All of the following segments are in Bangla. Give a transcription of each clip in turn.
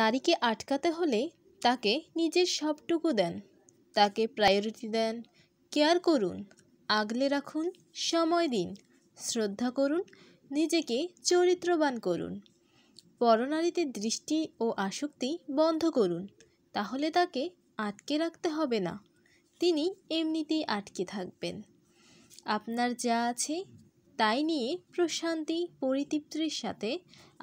নারীকে আটকাতে হলে তাকে নিজের সবটুকু দেন তাকে প্রায়োরিটি দেন কেয়ার করুন আগলে রাখুন সময় দিন শ্রদ্ধা করুন নিজেকে চরিত্রবান করুন পরনারীতে দৃষ্টি ও আসক্তি বন্ধ করুন তাহলে তাকে আটকে রাখতে হবে না তিনি এমনিতেই আটকে থাকবেন আপনার যা আছে তাই নিয়ে প্রশান্তি পরিতৃপ্তির সাথে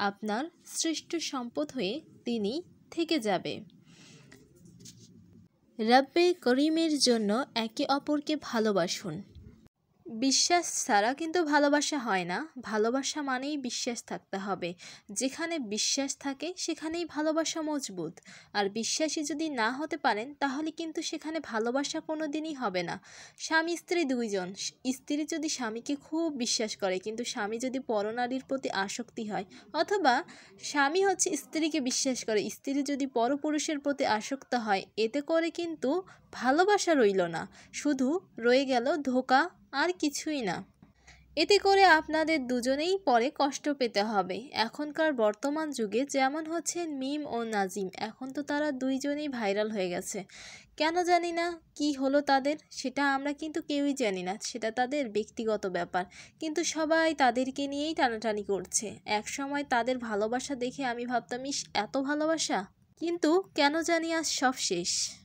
আপনার শ্রেষ্ঠ সম্পদ হয়ে তিনি থেকে যাবে রব্বে করিমের জন্য একে অপরকে ভালোবাসুন বিশ্বাস ছাড়া কিন্তু ভালোবাসা হয় না ভালোবাসা মানেই বিশ্বাস থাকতে হবে যেখানে বিশ্বাস থাকে সেখানেই ভালোবাসা মজবুত আর বিশ্বাসী যদি না হতে পারেন তাহলে কিন্তু সেখানে ভালোবাসা কোনো দিনই হবে না স্বামী স্ত্রী দুইজন স্ত্রী যদি স্বামীকে খুব বিশ্বাস করে কিন্তু স্বামী যদি পরনারীর প্রতি আসক্তি হয় অথবা স্বামী হচ্ছে স্ত্রীকে বিশ্বাস করে স্ত্রী যদি পরপুরুষের প্রতি আসক্ত হয় এতে করে কিন্তু ভালোবাসা রইল না শুধু রয়ে গেল ধোকা আর কিছুই না এতে করে আপনাদের দুজনেই পরে কষ্ট পেতে হবে এখনকার বর্তমান যুগে যেমন হচ্ছে মিম ও নাজিম এখন তো তারা দুইজনেই ভাইরাল হয়ে গেছে কেন জানি না কি হলো তাদের সেটা আমরা কিন্তু কেউই জানি না সেটা তাদের ব্যক্তিগত ব্যাপার কিন্তু সবাই তাদেরকে নিয়েই টানাটানি করছে এক সময় তাদের ভালোবাসা দেখে আমি ভাবতাম ইস এত ভালোবাসা কিন্তু কেন জানি আজ সব শেষ